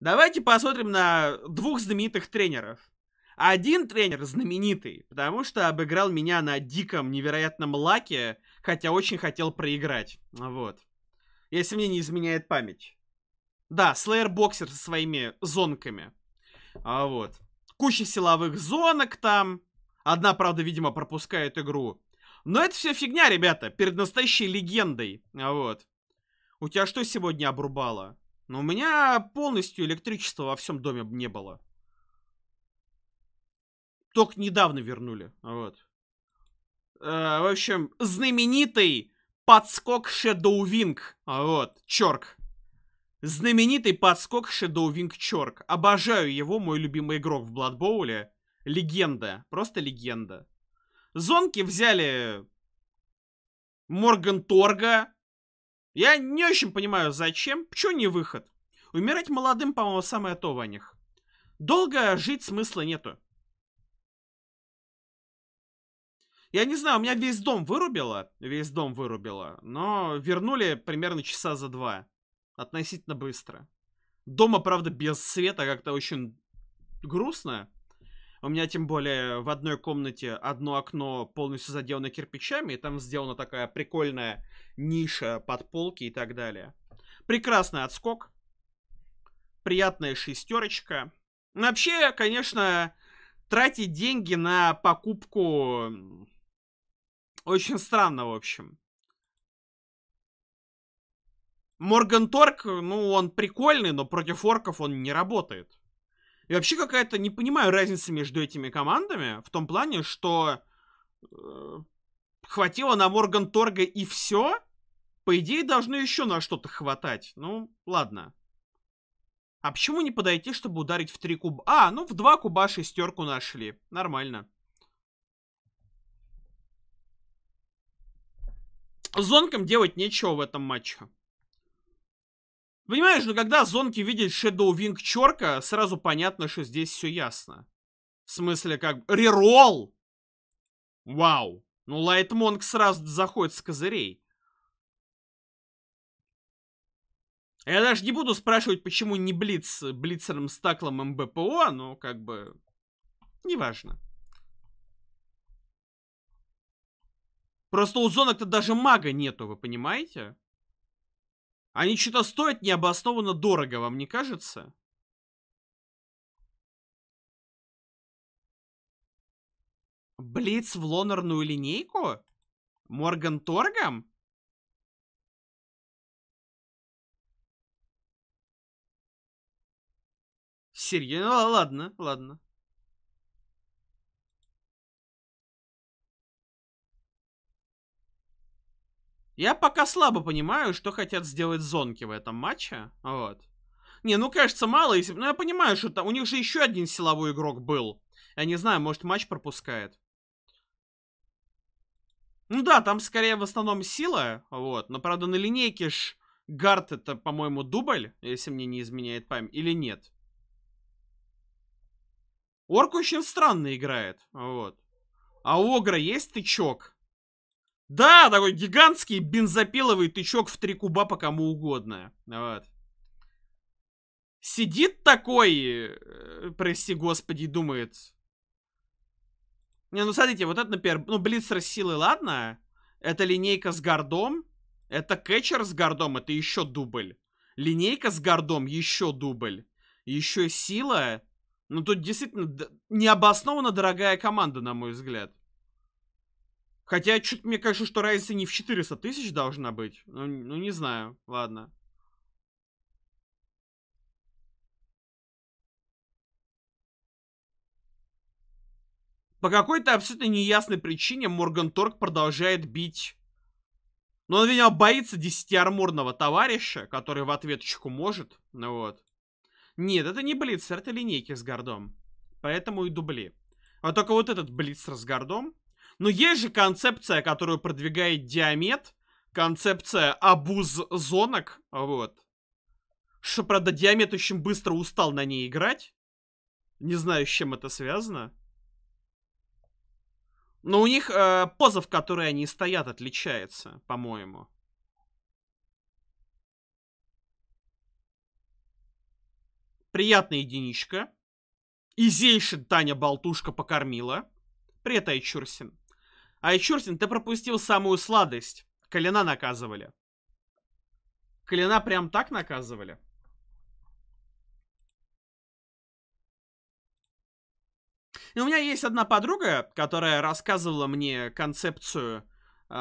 Давайте посмотрим на двух знаменитых тренеров. Один тренер знаменитый, потому что обыграл меня на диком невероятном лаке, хотя очень хотел проиграть. Вот. Если мне не изменяет память. Да, Slayer Боксер со своими зонками. А вот. Куча силовых зонок там. Одна, правда, видимо, пропускает игру. Но это все фигня, ребята, перед настоящей легендой. А вот. У тебя что сегодня обрубало? Но у меня полностью электричества во всем доме не было. Ток недавно вернули. Вот. Э, в общем, знаменитый подскок Shadowwing. Вот, Чорк. Знаменитый подскок Shadowwing Чорк. Обожаю его, мой любимый игрок в Бладбоуле. Легенда, просто легенда. Зонки взяли Морган Торга, я не очень понимаю, зачем, почему не выход. Умирать молодым, по-моему, самое то, них. Долго жить смысла нету. Я не знаю, у меня весь дом вырубило, весь дом вырубило, но вернули примерно часа за два. Относительно быстро. Дома, правда, без света как-то очень грустно. У меня, тем более, в одной комнате одно окно полностью заделано кирпичами, и там сделана такая прикольная ниша, подполки и так далее. Прекрасный отскок. Приятная шестерочка. Вообще, конечно, тратить деньги на покупку очень странно, в общем. Морган Торг, ну, он прикольный, но против орков он не работает. И вообще какая-то, не понимаю разницы между этими командами, в том плане, что э, хватило на Морган Торга и все, по идее, должно еще на что-то хватать. Ну, ладно. А почему не подойти, чтобы ударить в три куба? А, ну в два куба шестерку нашли. Нормально. Зонкам делать нечего в этом матче. Понимаешь, ну когда зонки видят Shadow Wing Чорка, сразу понятно, что здесь все ясно. В смысле, как... Реролл! Вау! Ну, Лайтмонг сразу заходит с козырей. Я даже не буду спрашивать, почему не Блиц Блицером с таклом МБПО, но как бы... Неважно. Просто у зонок-то даже мага нету, вы понимаете? Они что-то стоят необоснованно дорого, вам не кажется? Блиц в лонерную линейку? Морган Торгом? Серьезно? ладно, ладно. Я пока слабо понимаю, что хотят сделать зонки в этом матче. Вот. Не, ну кажется, мало, если... Ну я понимаю, что там... у них же еще один силовой игрок был. Я не знаю, может матч пропускает. Ну да, там скорее в основном сила, вот. Но правда на линейке ж гард это, по-моему, дубль, если мне не изменяет память, или нет? Орк очень странно играет, вот. А у Огра есть тычок. Да, такой гигантский бензопиловый тычок в три куба по кому угодно. Вот. Сидит такой, э, прости господи, думает. Не, ну смотрите, вот это, например, ну Блицер силы, ладно. Это линейка с гордом. Это кетчер с гордом, это еще дубль. Линейка с гордом, еще дубль. Еще сила, ну тут действительно необоснованно дорогая команда, на мой взгляд. Хотя, что-то мне кажется, что разница не в 400 тысяч должна быть. Ну, ну, не знаю. Ладно. По какой-то абсолютно неясной причине Морган Торг продолжает бить. Но ну, он, видимо, боится 10 арморного товарища, который в ответочку может. Ну вот. Нет, это не блицер, это линейки с гордом. Поэтому и дубли. А только вот этот блицер с гордом. Но есть же концепция, которую продвигает Диамет. Концепция обуз зонок а Вот. Что, правда, Диамет очень быстро устал на ней играть. Не знаю, с чем это связано. Но у них э, поза, в которой они стоят, отличается, по-моему. приятная единичка. Изейшин Таня болтушка покормила. Привет, Айчурсин. Айчурсин, ты пропустил самую сладость. Колена наказывали. Колена прям так наказывали? И у меня есть одна подруга, которая рассказывала мне концепцию э,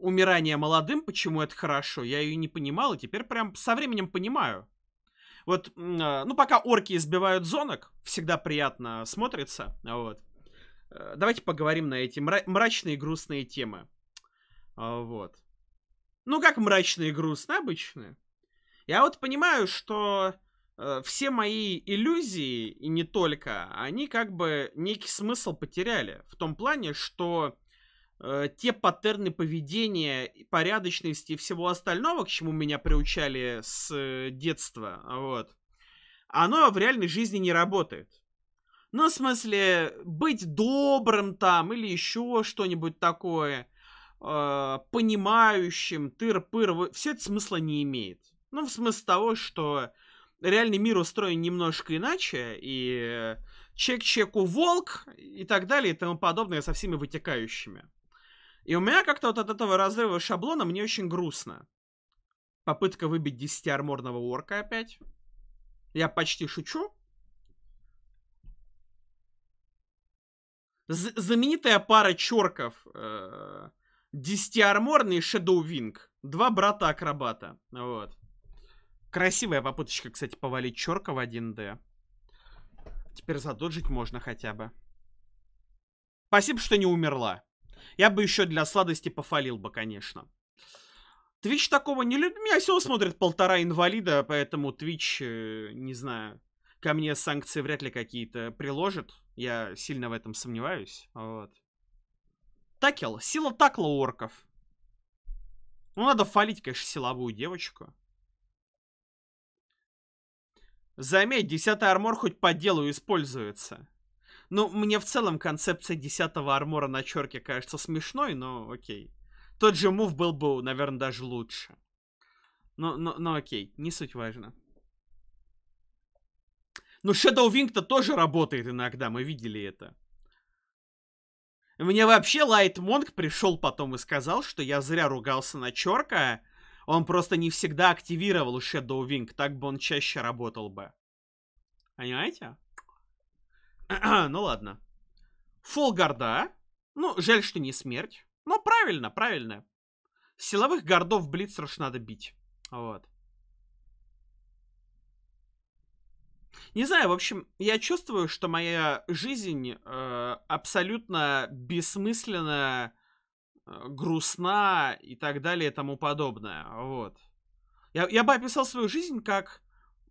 умирания молодым, почему это хорошо. Я ее не понимал, и теперь прям со временем понимаю. Вот, а, ну, пока орки избивают зонок, всегда приятно смотрится, а вот. Э, давайте поговорим на эти мрачные и грустные темы. А вот. Ну, как мрачные и грустные, обычные. Я вот понимаю, что э, все мои иллюзии, и не только, они как бы некий смысл потеряли. В том плане, что Э, те паттерны поведения, порядочности и всего остального, к чему меня приучали с э, детства, а, вот, оно в реальной жизни не работает. Ну, в смысле, быть добрым там или еще что-нибудь такое, э, понимающим, тыр-пыр, все это смысла не имеет. Ну, в смысле того, что реальный мир устроен немножко иначе, и э, чек-чеку волк и так далее и тому подобное со всеми вытекающими. И у меня как-то вот от этого разрыва шаблона мне очень грустно. Попытка выбить 10-арморного орка опять. Я почти шучу. З знаменитая пара чорков. Э Десятиарморный Шедоувинг. Два брата-акробата. Вот. Красивая попыточка, кстати, повалить чорка в 1D. Теперь задоджить можно хотя бы. Спасибо, что не умерла. Я бы еще для сладости пофалил бы, конечно. Твич такого не любит. Меня все смотрит полтора инвалида, поэтому Твич, э, не знаю, ко мне санкции вряд ли какие-то приложит. Я сильно в этом сомневаюсь. Вот. Такел. Сила такла у орков. Ну, надо фалить, конечно, силовую девочку. Заметь, 10 армор хоть по делу используется. Ну, мне в целом концепция десятого армора на черке кажется смешной, но окей. Тот же мув был бы, наверное, даже лучше. Но, но, но окей, не суть важно. Ну, Shadow Wing-то тоже работает иногда, мы видели это. Мне вообще Лайт Монг пришел потом и сказал, что я зря ругался на черка. Он просто не всегда активировал Shadow Wing, так бы он чаще работал бы. Понимаете? ну ладно. фолгарда. Ну, жаль, что не смерть. Но правильно, правильно. Силовых гордов Блицер надо бить. Вот. Не знаю, в общем, я чувствую, что моя жизнь э, абсолютно бессмысленна, э, грустна и так далее и тому подобное. Вот. Я, я бы описал свою жизнь как...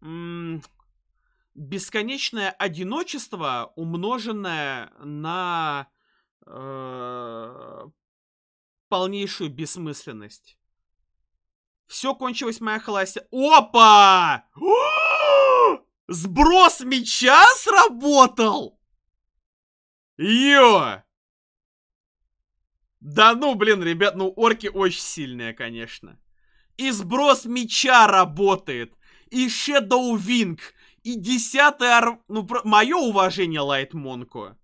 М- бесконечное одиночество, умноженное на э, полнейшую бессмысленность. Все кончилось, моя холостя. Опа! Сброс меча сработал! Йо! Да ну, блин, ребят, ну орки очень сильные, конечно. И сброс меча работает. И Shadow Wing и десятый ар... Ну, про... мое уважение Лайт Монку.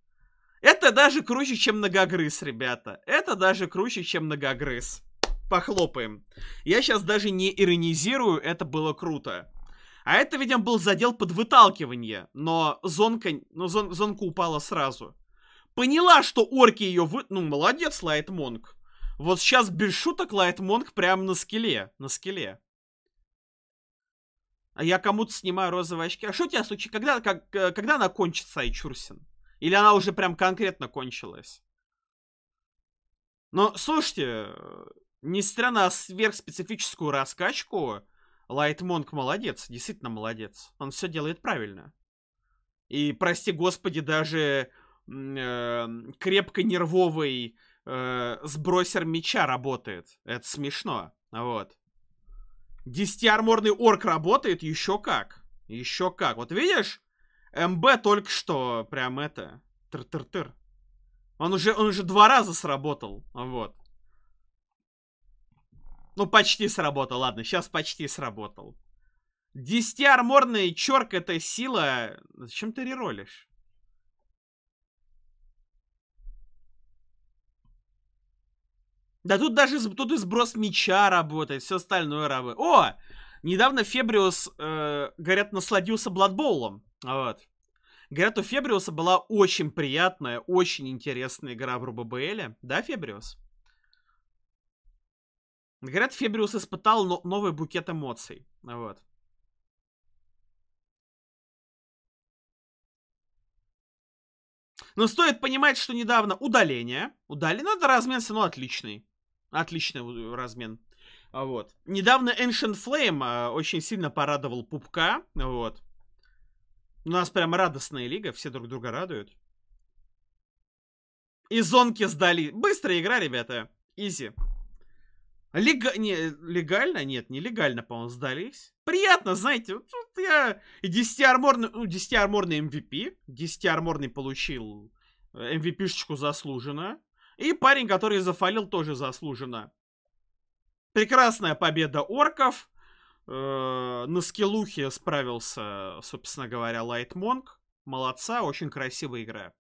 Это даже круче, чем многогрыз, ребята. Это даже круче, чем многогрыз. Похлопаем. Я сейчас даже не иронизирую, это было круто. А это, видимо, был задел под выталкивание. Но зонка... Ну, зон... зонка упала сразу. Поняла, что орки ее вы... Ну, молодец, Лайт Монк. Вот сейчас без шуток Лайт Монк прямо на скеле. На скеле. А я кому-то снимаю розовые очки. А что у тебя случилось? Когда, как, э, когда она кончится, Айчурсин? Или она уже прям конкретно кончилась? Но, слушайте, э, несмотря на сверхспецифическую раскачку, Лайт Монк молодец, действительно молодец. Он все делает правильно. И, прости господи, даже э, крепко нервовый э, сбросер меча работает. Это смешно. Вот. Десятиарморный орк работает? Еще как. Еще как. Вот видишь? МБ только что прям это... Тр-тр-тр. Он уже, он уже два раза сработал. Вот. Ну, почти сработал. Ладно, сейчас почти сработал. Десятиарморный чорк это сила. Зачем ты реролишь? Да тут даже тут и сброс мяча работает, все остальное работает. О! Недавно Фебриус, э, говорят, насладился Бладболом. Вот. Говорят, у Фебриуса была очень приятная, очень интересная игра в РУББЛе. Да, Фебриус? Говорят, Фебриус испытал но новый букет эмоций. Вот. Но стоит понимать, что недавно удаление. Удали, да, ну, размен все равно отличный. Отличный э, размен. А, вот. Недавно Ancient Flame а, очень сильно порадовал пупка. Вот. У нас прям радостная лига, все друг друга радуют. И зонки сдали. Быстрая игра, ребята. Изи. Лег... Не, легально? Нет, нелегально, по-моему, сдались приятно, знаете, вот я 10-арморный, ну, 10-арморный MVP, эм 10-арморный получил MVP-шечку э, эм заслуженно, и парень, который зафалил, тоже заслуженно. Прекрасная победа орков, э, на скиллухе справился, собственно говоря, Лайтмонг, молодца, очень красивая игра.